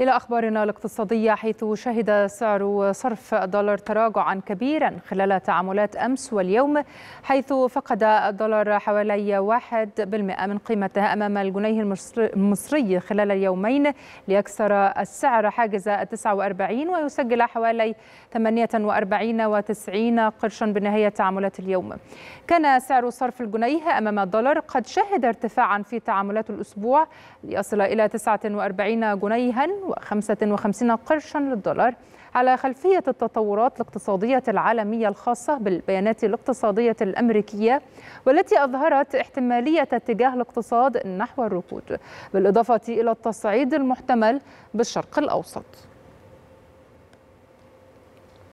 إلى أخبارنا الاقتصادية حيث شهد سعر صرف الدولار تراجعا كبيرا خلال تعاملات أمس واليوم حيث فقد الدولار حوالي 1% من قيمته أمام الجنيه المصري خلال اليومين ليكسر السعر حاجز 49 ويسجل حوالي 48 و90 قرشا بنهاية تعاملات اليوم كان سعر صرف الجنيه أمام الدولار قد شهد ارتفاعا في تعاملات الأسبوع ليصل إلى 49 جنيها و55 قرشا للدولار على خلفية التطورات الاقتصادية العالمية الخاصة بالبيانات الاقتصادية الأمريكية والتي أظهرت احتمالية اتجاه الاقتصاد نحو الركود بالإضافة إلى التصعيد المحتمل بالشرق الأوسط